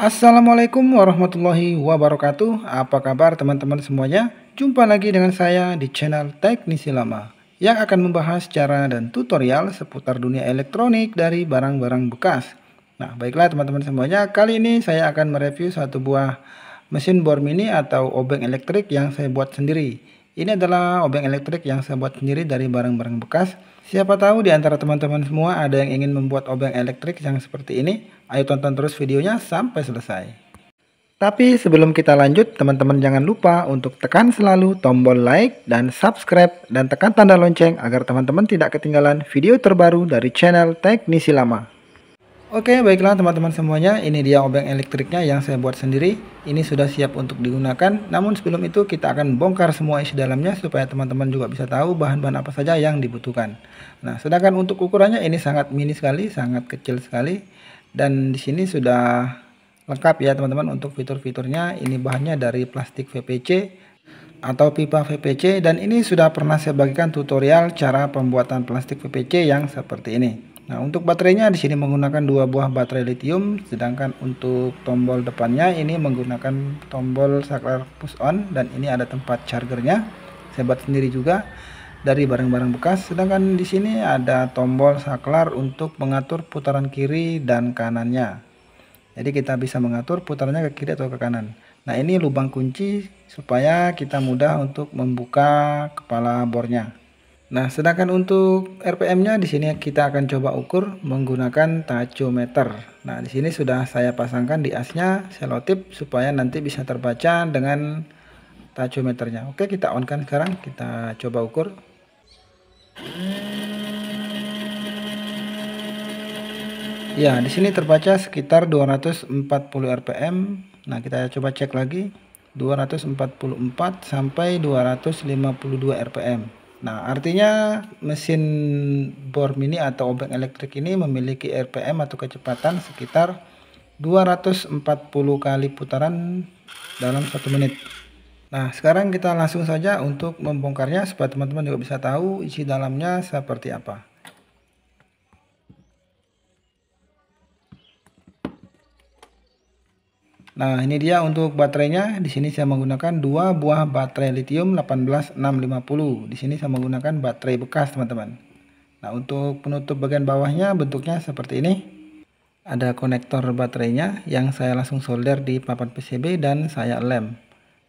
Assalamualaikum warahmatullahi wabarakatuh Apa kabar teman-teman semuanya? Jumpa lagi dengan saya di channel Teknisi Lama Yang akan membahas cara dan tutorial seputar dunia elektronik dari barang-barang bekas Nah baiklah teman-teman semuanya Kali ini saya akan mereview satu buah mesin bor mini atau obeng elektrik yang saya buat sendiri Ini adalah obeng elektrik yang saya buat sendiri dari barang-barang bekas Siapa tahu di antara teman-teman semua ada yang ingin membuat obeng elektrik yang seperti ini. Ayo tonton terus videonya sampai selesai. Tapi sebelum kita lanjut, teman-teman jangan lupa untuk tekan selalu tombol like dan subscribe dan tekan tanda lonceng agar teman-teman tidak ketinggalan video terbaru dari channel Teknisi Lama. Oke baiklah teman-teman semuanya ini dia obeng elektriknya yang saya buat sendiri ini sudah siap untuk digunakan namun sebelum itu kita akan bongkar semua isi dalamnya supaya teman-teman juga bisa tahu bahan-bahan apa saja yang dibutuhkan nah sedangkan untuk ukurannya ini sangat mini sekali sangat kecil sekali dan di sini sudah lengkap ya teman-teman untuk fitur-fiturnya ini bahannya dari plastik VPC atau pipa VPC dan ini sudah pernah saya bagikan tutorial cara pembuatan plastik VPC yang seperti ini Nah, untuk baterainya di sini menggunakan dua buah baterai lithium, sedangkan untuk tombol depannya ini menggunakan tombol saklar push on dan ini ada tempat chargernya. Saya buat sendiri juga dari barang-barang bekas. Sedangkan di sini ada tombol saklar untuk mengatur putaran kiri dan kanannya. Jadi kita bisa mengatur putarannya ke kiri atau ke kanan. Nah, ini lubang kunci supaya kita mudah untuk membuka kepala bornya. Nah, sedangkan untuk RPM-nya di sini kita akan coba ukur menggunakan tachometer. Nah, di sini sudah saya pasangkan di asnya selotip supaya nanti bisa terbaca dengan tachometernya. Oke, kita on kan sekarang. Kita coba ukur. Ya, di sini terbaca sekitar 240 RPM. Nah, kita coba cek lagi. 244 sampai 252 RPM. Nah, artinya mesin bor mini atau obeng elektrik ini memiliki RPM atau kecepatan sekitar 240 kali putaran dalam satu menit. Nah, sekarang kita langsung saja untuk membongkarnya supaya teman-teman juga bisa tahu isi dalamnya seperti apa. Nah, ini dia untuk baterainya. Di sini saya menggunakan dua buah baterai lithium 18650. Di sini saya menggunakan baterai bekas, teman-teman. Nah, untuk penutup bagian bawahnya bentuknya seperti ini. Ada konektor baterainya yang saya langsung solder di papan PCB dan saya lem.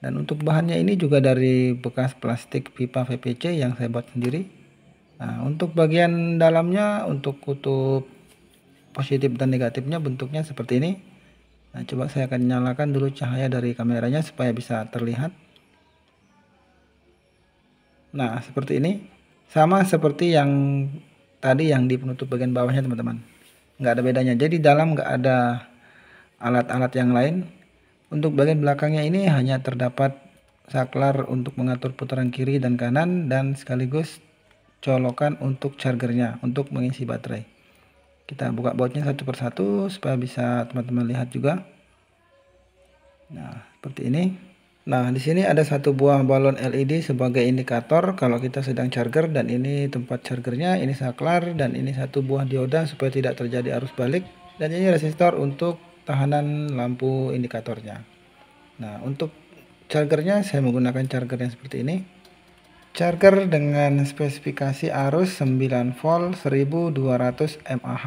Dan untuk bahannya ini juga dari bekas plastik pipa VPC yang saya buat sendiri. Nah, untuk bagian dalamnya untuk kutub positif dan negatifnya bentuknya seperti ini. Nah, coba saya akan nyalakan dulu cahaya dari kameranya supaya bisa terlihat. Nah, seperti ini. Sama seperti yang tadi yang di penutup bagian bawahnya, teman-teman. Nggak ada bedanya. Jadi dalam nggak ada alat-alat yang lain. Untuk bagian belakangnya ini hanya terdapat saklar untuk mengatur putaran kiri dan kanan dan sekaligus colokan untuk chargernya untuk mengisi baterai kita buka bautnya satu persatu supaya bisa teman-teman lihat juga nah seperti ini nah di sini ada satu buah balon LED sebagai indikator kalau kita sedang charger dan ini tempat chargernya ini saklar dan ini satu buah dioda supaya tidak terjadi arus balik dan ini resistor untuk tahanan lampu indikatornya nah untuk chargernya saya menggunakan charger yang seperti ini Charger dengan spesifikasi arus 9 volt 1200 mAh.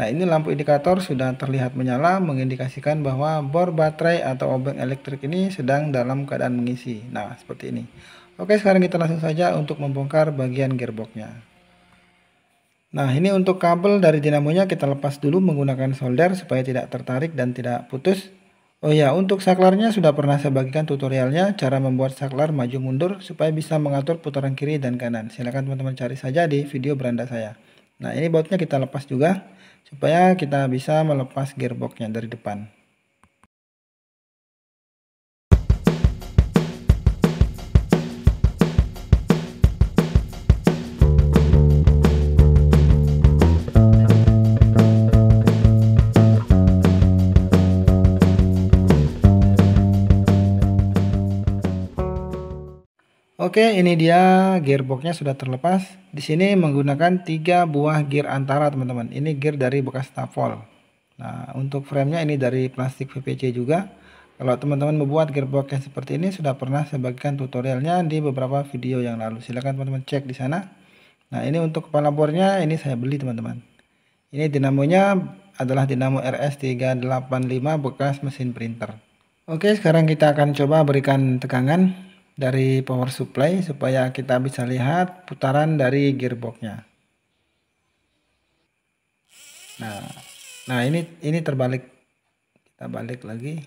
Nah ini lampu indikator sudah terlihat menyala mengindikasikan bahwa bor baterai atau obeng elektrik ini sedang dalam keadaan mengisi. Nah seperti ini. Oke sekarang kita langsung saja untuk membongkar bagian gearboxnya. Nah ini untuk kabel dari dinamonya kita lepas dulu menggunakan solder supaya tidak tertarik dan tidak putus. Oh ya, untuk saklarnya sudah pernah saya bagikan tutorialnya cara membuat saklar maju mundur supaya bisa mengatur putaran kiri dan kanan. Silahkan teman-teman cari saja di video beranda saya. Nah ini bautnya kita lepas juga supaya kita bisa melepas gearboxnya dari depan. Oke, ini dia gearboxnya sudah terlepas. Di sini menggunakan tiga buah gear antara, teman-teman. Ini gear dari bekas tafol. Nah, untuk framenya ini dari plastik PVC juga. Kalau teman-teman membuat gearbox yang seperti ini, sudah pernah saya bagikan tutorialnya di beberapa video yang lalu. Silahkan teman-teman cek di sana. Nah, ini untuk kepala bornya, ini saya beli, teman-teman. Ini dinamonya adalah dinamo RS385 bekas mesin printer. Oke, sekarang kita akan coba berikan tegangan dari power supply supaya kita bisa lihat putaran dari gearboxnya nah nah ini ini terbalik kita balik lagi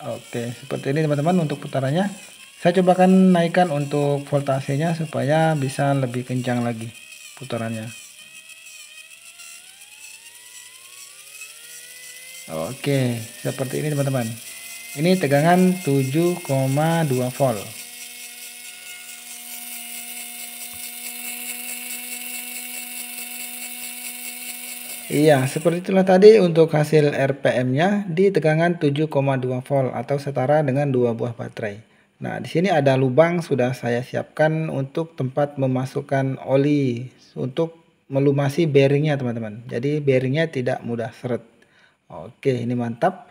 oke seperti ini teman-teman untuk putarannya saya coba akan naikkan untuk voltasenya supaya bisa lebih kencang lagi putarannya oke seperti ini teman-teman ini tegangan 7,2 volt. Iya, seperti itulah tadi untuk hasil RPM-nya di tegangan 7,2 volt atau setara dengan dua buah baterai. Nah, di sini ada lubang sudah saya siapkan untuk tempat memasukkan oli untuk melumasi bearingnya, teman-teman. Jadi bearingnya tidak mudah seret. Oke, ini mantap.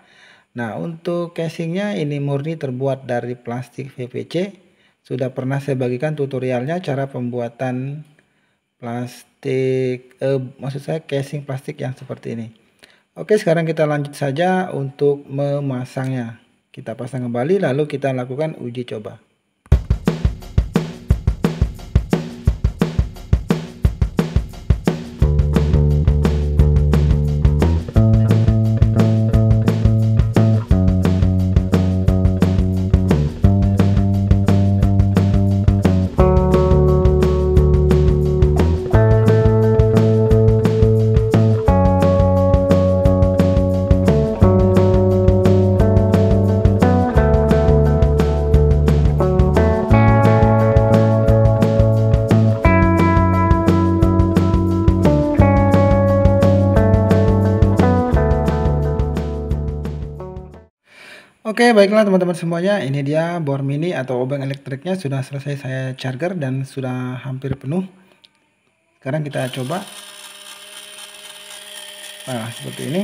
Nah untuk casingnya ini murni terbuat dari plastik PVC. Sudah pernah saya bagikan tutorialnya cara pembuatan plastik, eh, maksud saya casing plastik yang seperti ini. Oke sekarang kita lanjut saja untuk memasangnya. Kita pasang kembali lalu kita lakukan uji coba. Oke, baiklah teman-teman semuanya. Ini dia bor mini atau obeng elektriknya sudah selesai saya charger dan sudah hampir penuh. Sekarang kita coba. Nah, seperti ini.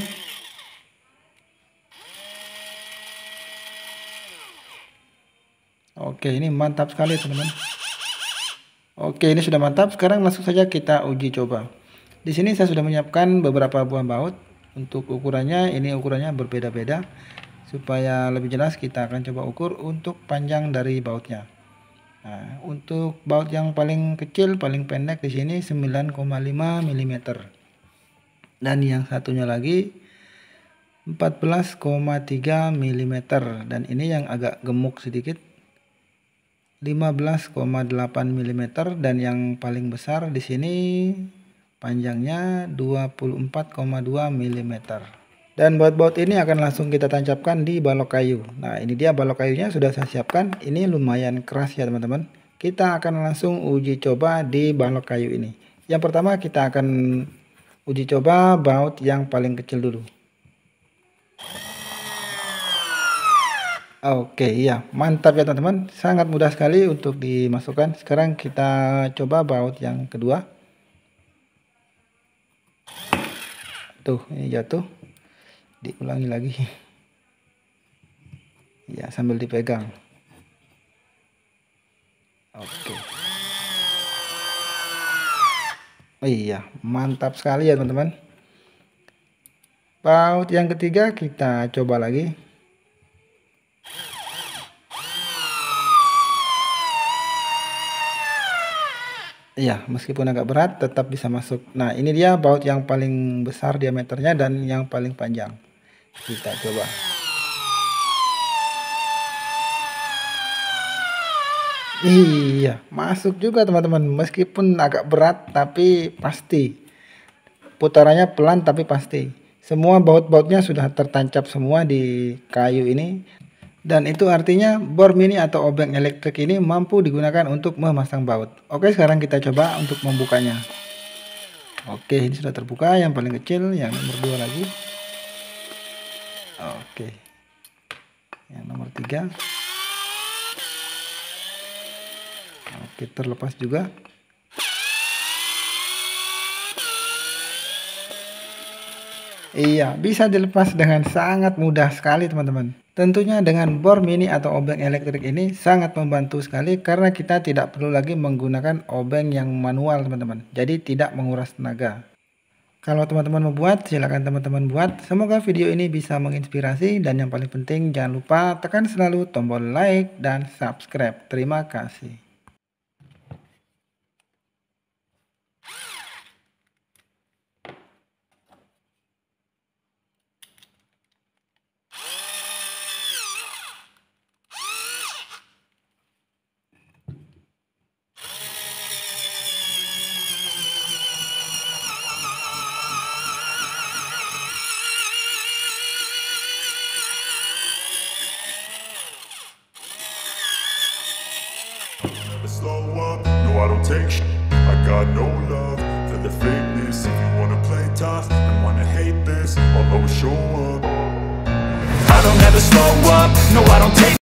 Oke, ini mantap sekali teman-teman. Oke, ini sudah mantap. Sekarang langsung saja kita uji coba. Di sini saya sudah menyiapkan beberapa buah baut. Untuk ukurannya, ini ukurannya berbeda-beda supaya lebih jelas kita akan coba ukur untuk panjang dari bautnya nah, untuk baut yang paling kecil paling pendek di sini 9,5 mm dan yang satunya lagi 14,3 mm dan ini yang agak gemuk sedikit 15,8 mm dan yang paling besar di sini panjangnya 24,2 mm. Dan baut-baut ini akan langsung kita tancapkan di balok kayu. Nah ini dia balok kayunya sudah saya siapkan. Ini lumayan keras ya teman-teman. Kita akan langsung uji coba di balok kayu ini. Yang pertama kita akan uji coba baut yang paling kecil dulu. Oke iya mantap ya teman-teman. Sangat mudah sekali untuk dimasukkan. Sekarang kita coba baut yang kedua. Tuh ini jatuh diulangi lagi ya sambil dipegang oke okay. Oh iya mantap sekali ya teman-teman paut yang ketiga kita coba lagi Iya, meskipun agak berat tetap bisa masuk. Nah, ini dia baut yang paling besar diameternya dan yang paling panjang kita coba Iya, masuk juga teman-teman. Meskipun agak berat tapi pasti. Putarannya pelan tapi pasti. Semua baut-bautnya sudah tertancap semua di kayu ini. Dan itu artinya bor mini atau obeng elektrik ini mampu digunakan untuk memasang baut. Oke, sekarang kita coba untuk membukanya. Oke, ini sudah terbuka yang paling kecil, yang nomor 2 lagi. Oh. Oke. Yang nomor tiga. Oke, terlepas juga. Iya, bisa dilepas dengan sangat mudah sekali teman-teman. Tentunya dengan bor mini atau obeng elektrik ini sangat membantu sekali karena kita tidak perlu lagi menggunakan obeng yang manual teman-teman. Jadi tidak menguras tenaga. Kalau teman-teman membuat, silakan teman-teman buat. Semoga video ini bisa menginspirasi dan yang paling penting jangan lupa tekan selalu tombol like dan subscribe. Terima kasih. I got no love for the fakeness If you wanna play tough and wanna hate this I'll always show up I don't ever slow up, no I don't take